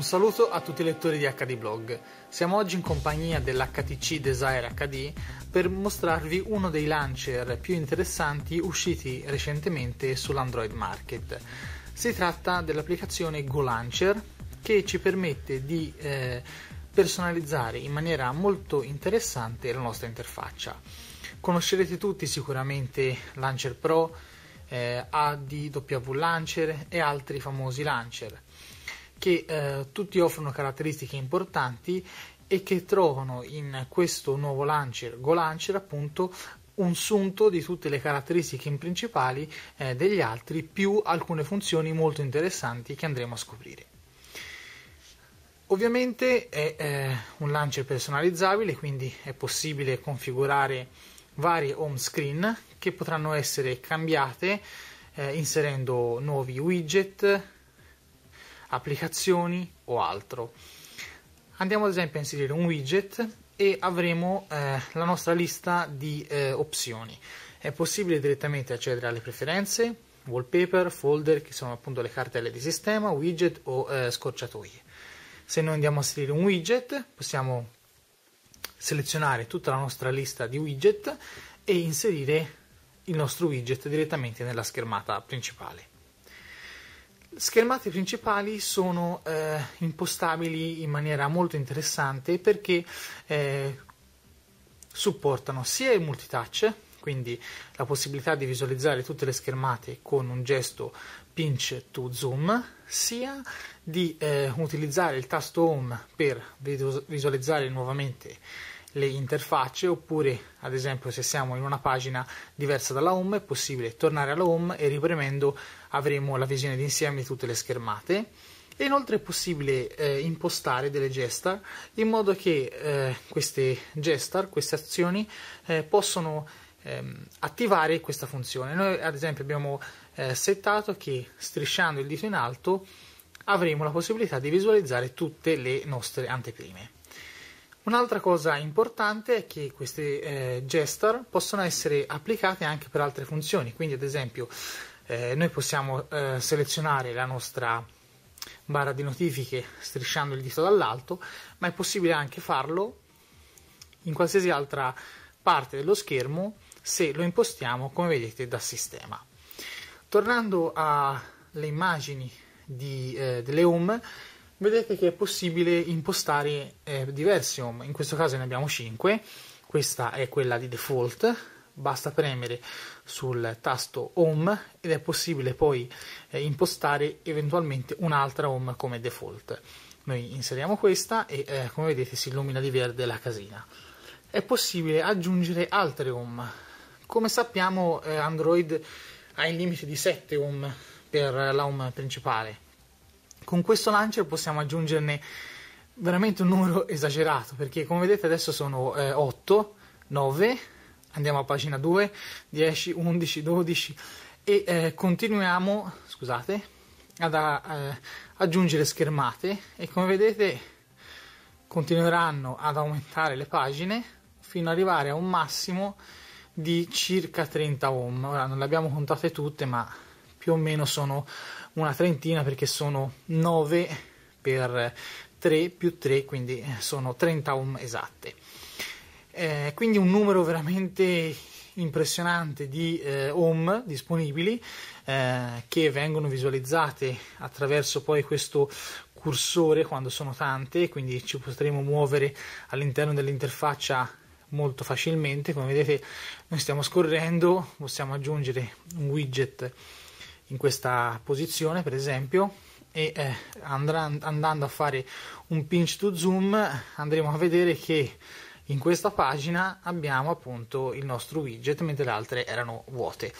Un saluto a tutti i lettori di HD Blog. Siamo oggi in compagnia dell'HTC Desire HD per mostrarvi uno dei launcher più interessanti usciti recentemente sull'Android Market. Si tratta dell'applicazione Go Launcher che ci permette di eh, personalizzare in maniera molto interessante la nostra interfaccia. Conoscerete tutti sicuramente Launcher Pro, eh, ADW Launcher e altri famosi launcher che eh, tutti offrono caratteristiche importanti e che trovano in questo nuovo launcher, Go Launcher appunto, un sunto di tutte le caratteristiche principali eh, degli altri più alcune funzioni molto interessanti che andremo a scoprire. Ovviamente è eh, un launcher personalizzabile, quindi è possibile configurare varie home screen che potranno essere cambiate eh, inserendo nuovi widget, applicazioni o altro. Andiamo ad esempio a inserire un widget e avremo eh, la nostra lista di eh, opzioni. È possibile direttamente accedere alle preferenze, wallpaper, folder, che sono appunto le cartelle di sistema, widget o eh, scorciatoie. Se noi andiamo a inserire un widget, possiamo selezionare tutta la nostra lista di widget e inserire il nostro widget direttamente nella schermata principale schermate principali sono eh, impostabili in maniera molto interessante perché eh, supportano sia il multitouch, quindi la possibilità di visualizzare tutte le schermate con un gesto pinch to zoom, sia di eh, utilizzare il tasto home per visualizzare nuovamente le interfacce oppure ad esempio se siamo in una pagina diversa dalla home è possibile tornare alla home e ripremendo avremo la visione d'insieme di tutte le schermate e inoltre è possibile eh, impostare delle gestar in modo che eh, queste gestar, queste azioni eh, possono ehm, attivare questa funzione. Noi ad esempio abbiamo eh, settato che strisciando il dito in alto avremo la possibilità di visualizzare tutte le nostre anteprime. Un'altra cosa importante è che queste eh, gestar possono essere applicate anche per altre funzioni, quindi ad esempio eh, noi possiamo eh, selezionare la nostra barra di notifiche strisciando il dito dall'alto, ma è possibile anche farlo in qualsiasi altra parte dello schermo se lo impostiamo come vedete da sistema. Tornando alle immagini di, eh, delle home, vedete che è possibile impostare eh, diversi home, in questo caso ne abbiamo 5, questa è quella di default, basta premere sul tasto home ed è possibile poi eh, impostare eventualmente un'altra home come default. Noi inseriamo questa e eh, come vedete si illumina di verde la casina. È possibile aggiungere altre home. Come sappiamo eh, Android ha il limite di 7 home per la home principale con questo launcher possiamo aggiungerne veramente un numero esagerato, perché come vedete adesso sono eh, 8, 9, andiamo a pagina 2, 10, 11, 12 e eh, continuiamo, scusate, ad a, eh, aggiungere schermate e come vedete continueranno ad aumentare le pagine fino ad arrivare a un massimo di circa 30 ohm. Ora non le abbiamo contate tutte, ma più o meno sono una trentina perché sono 9 per 3 più 3, quindi sono 30 ohm esatte. Eh, quindi un numero veramente impressionante di eh, ohm disponibili eh, che vengono visualizzate attraverso poi questo cursore quando sono tante, quindi ci potremo muovere all'interno dell'interfaccia molto facilmente. Come vedete, noi stiamo scorrendo, possiamo aggiungere un widget in questa posizione, per esempio, e eh, andrà, andando a fare un pinch to zoom andremo a vedere che in questa pagina abbiamo appunto il nostro widget mentre le altre erano vuote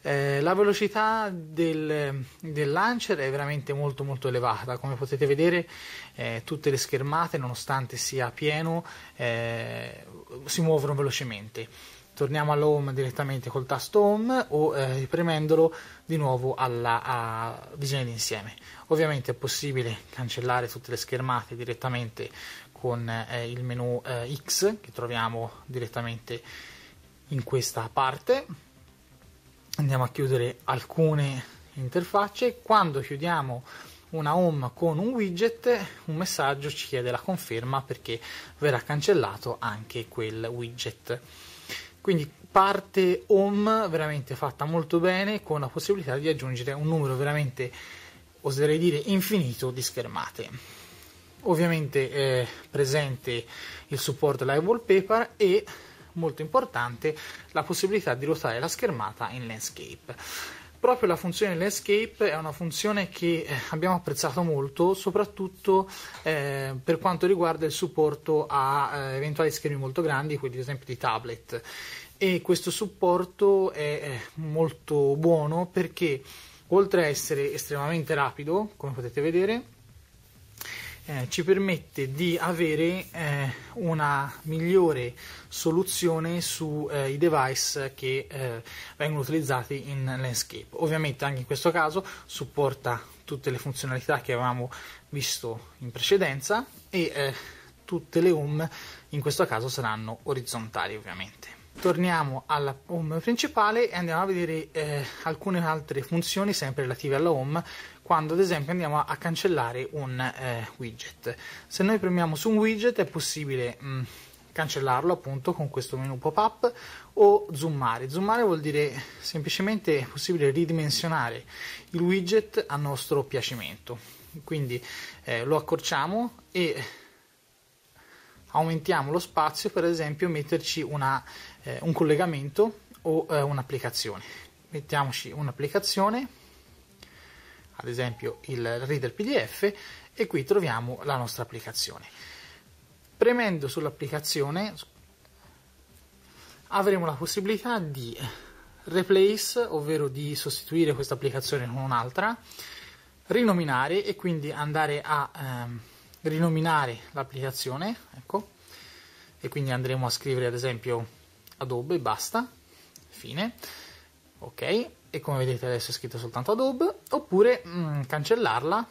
eh, la velocità del, del, launcher è veramente molto molto elevata come potete vedere eh, tutte le schermate nonostante sia pieno eh, si muovono velocemente torniamo all'home direttamente col tasto home o eh, ripremendolo di nuovo alla visione d'insieme. Ovviamente è possibile cancellare tutte le schermate direttamente con eh, il menu eh, X che troviamo direttamente in questa parte. Andiamo a chiudere alcune interfacce. Quando chiudiamo una home con un widget, un messaggio ci chiede la conferma perché verrà cancellato anche quel widget. Quindi parte home veramente fatta molto bene con la possibilità di aggiungere un numero veramente, oserei dire, infinito di schermate. Ovviamente è eh, presente il supporto live wallpaper e molto importante la possibilità di ruotare la schermata in landscape proprio la funzione landscape è una funzione che eh, abbiamo apprezzato molto, soprattutto eh, per quanto riguarda il supporto a eh, eventuali schermi molto grandi, quelli ad esempio di tablet. E questo supporto è molto buono perché oltre a essere estremamente rapido, come potete vedere, eh, ci permette di avere eh, una migliore soluzione sui eh, device che eh, vengono utilizzati in Landscape. Ovviamente anche in questo caso supporta tutte le funzionalità che avevamo visto in precedenza e eh, tutte le home in questo caso saranno orizzontali ovviamente torniamo alla home principale e andiamo a vedere eh, alcune altre funzioni sempre relative alla home quando ad esempio andiamo a, cancellare un eh, widget se noi premiamo su un widget è possibile mh, mm, cancellarlo appunto con questo menu pop-up o zoomare. Zoomare vuol dire semplicemente è possibile ridimensionare il widget a nostro piacimento. Quindi eh, lo accorciamo e aumentiamo lo spazio per esempio metterci una, eh, un collegamento o eh, un'applicazione mettiamoci un'applicazione ad esempio il reader pdf e qui troviamo la nostra applicazione premendo sull'applicazione avremo la possibilità di replace ovvero di sostituire questa applicazione con un'altra rinominare e quindi andare a ehm, rinominare l'applicazione, ecco, e quindi andremo a scrivere ad esempio Adobe, basta, fine, ok, e come vedete adesso è scritto soltanto Adobe, oppure mm, cancellarla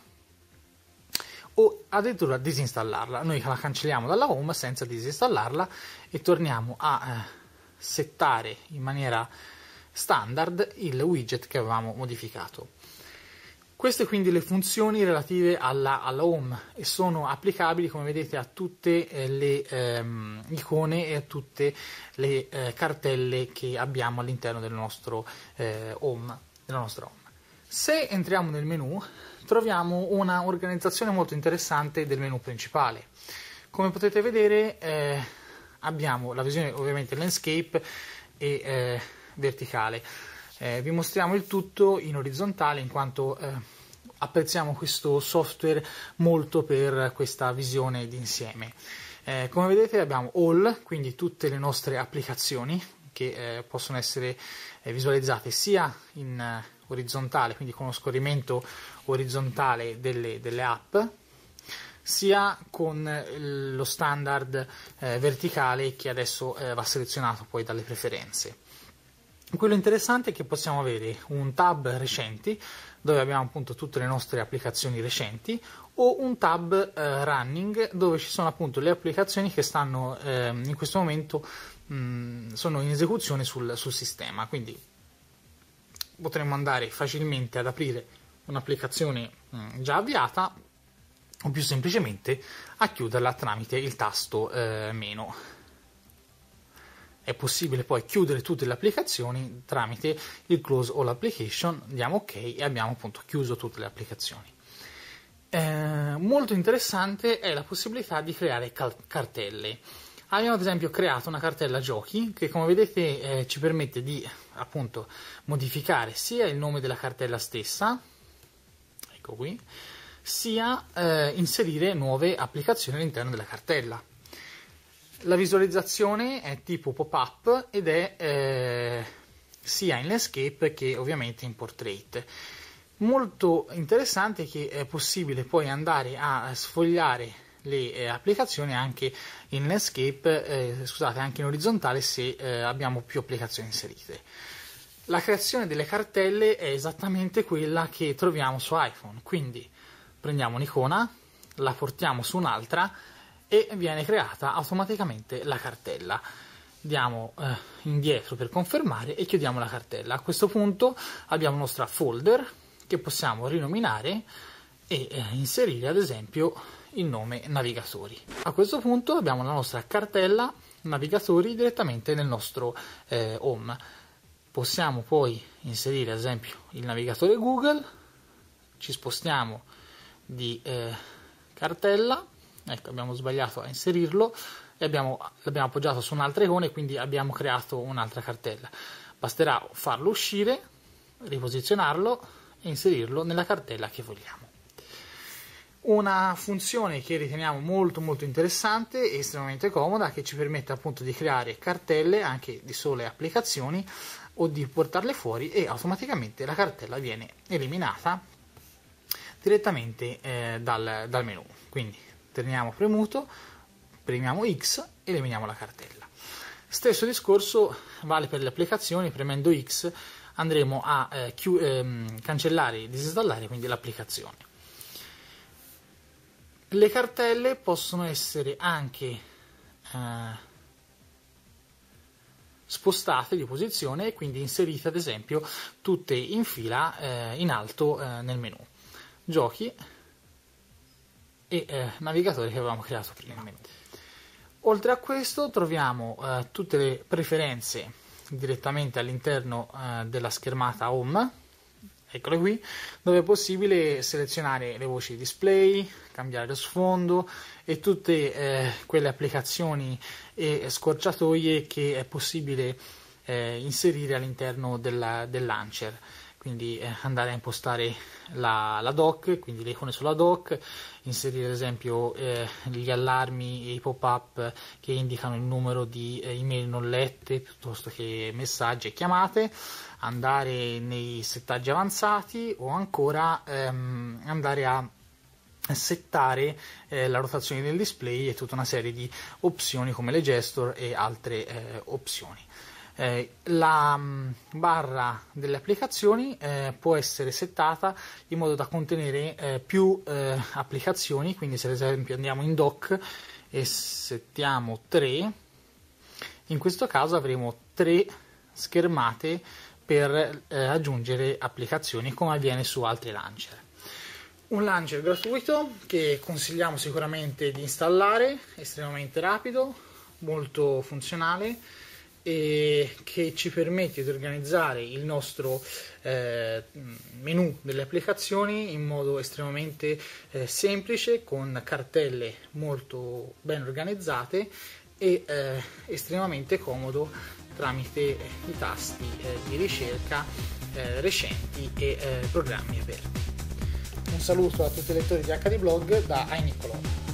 o addirittura disinstallarla. Noi la cancelliamo dalla home senza disinstallarla e torniamo a eh, settare in maniera standard il widget che avevamo modificato. Queste quindi le funzioni relative alla, alla home e sono applicabili come vedete a tutte eh, le ehm, icone e a tutte le eh, cartelle che abbiamo all'interno del nostro eh, home, della nostra home. Se entriamo nel menu troviamo una organizzazione molto interessante del menu principale. Come potete vedere eh, abbiamo la visione ovviamente landscape e eh, verticale eh, vi mostriamo il tutto in orizzontale in quanto eh, apprezziamo questo software molto per questa visione d'insieme. Eh, come vedete abbiamo all, quindi tutte le nostre applicazioni che eh, possono essere eh, visualizzate sia in eh, orizzontale, quindi con lo scorrimento orizzontale delle, delle app, sia con lo standard verticale che adesso va selezionato poi dalle preferenze. Quello interessante è che possiamo avere un tab recenti, dove abbiamo appunto tutte le nostre applicazioni recenti, o un tab eh, running, dove ci sono appunto le applicazioni che stanno eh, in questo momento mh, mm, sono in esecuzione sul, sul sistema. Quindi potremmo andare facilmente ad aprire un'applicazione mh, mm, già avviata o più semplicemente a chiuderla tramite il tasto eh, meno è possibile poi chiudere tutte le applicazioni tramite il close all application, diamo ok e abbiamo appunto chiuso tutte le applicazioni. Eh, molto interessante è la possibilità di creare cal- cartelle. Abbiamo ad esempio creato una cartella giochi che come vedete eh, ci permette di appunto modificare sia il nome della cartella stessa, ecco qui, sia eh, inserire nuove applicazioni all'interno della cartella. La visualizzazione è tipo pop-up ed è eh, sia in landscape che ovviamente in portrait. Molto interessante è che è possibile poi andare a sfogliare le eh, applicazioni anche in landscape, eh, scusate, anche in orizzontale se eh, abbiamo più applicazioni inserite. La creazione delle cartelle è esattamente quella che troviamo su iPhone, quindi prendiamo un'icona, la portiamo su un'altra, e viene creata automaticamente la cartella. Andiamo eh, indietro per confermare e chiudiamo la cartella. A questo punto abbiamo il nostro folder che possiamo rinominare e eh, inserire ad esempio il nome navigatori. A questo punto abbiamo la nostra cartella navigatori direttamente nel nostro eh, home. Possiamo poi inserire ad esempio il navigatore Google, ci spostiamo di eh, cartella ecco abbiamo sbagliato a inserirlo e abbiamo, l'abbiamo appoggiato su un'altra icona e quindi abbiamo creato un'altra cartella basterà farlo uscire riposizionarlo e inserirlo nella cartella che vogliamo una funzione che riteniamo molto molto interessante e estremamente comoda che ci permette appunto di creare cartelle anche di sole applicazioni o di portarle fuori e automaticamente la cartella viene eliminata direttamente eh, dal, dal menu quindi teniamo premuto, premiamo X e eliminiamo la cartella. Stesso discorso vale per le applicazioni, premendo X andremo a eh, ehm, cancellare e disinstallare quindi l'applicazione. Le cartelle possono essere anche eh, spostate di posizione e quindi inserite ad esempio tutte in fila eh, in alto eh, nel menu. Giochi, e eh, navigatore che avevamo creato prima. Oltre a questo troviamo eh, tutte le preferenze direttamente all'interno eh, della schermata home, eccole qui, dove è possibile selezionare le voci display, cambiare lo sfondo e tutte eh, quelle applicazioni e scorciatoie che è possibile eh, inserire all'interno della, del launcher quindi eh, andare a impostare la, la doc, quindi le icone sulla doc, inserire ad esempio eh, gli allarmi e i pop-up che indicano il numero di eh, email non lette piuttosto che messaggi e chiamate, andare nei settaggi avanzati o ancora ehm, andare a settare eh, la rotazione del display e tutta una serie di opzioni come le gesture e altre eh, opzioni. Eh, la mm, barra delle applicazioni eh, può essere settata in modo da contenere eh, più eh, applicazioni, quindi se ad esempio andiamo in dock e settiamo 3, in questo caso avremo 3 schermate per eh, aggiungere applicazioni come avviene su altri launcher. Un launcher gratuito che consigliamo sicuramente di installare, estremamente rapido, molto funzionale eh, che ci permette di organizzare il nostro eh, menu delle applicazioni in modo estremamente eh, semplice con cartelle molto ben organizzate e eh, estremamente comodo tramite i tasti eh, di ricerca eh, recenti e programmi aperti. Un saluto a tutti i lettori di HD Blog da iNicolò.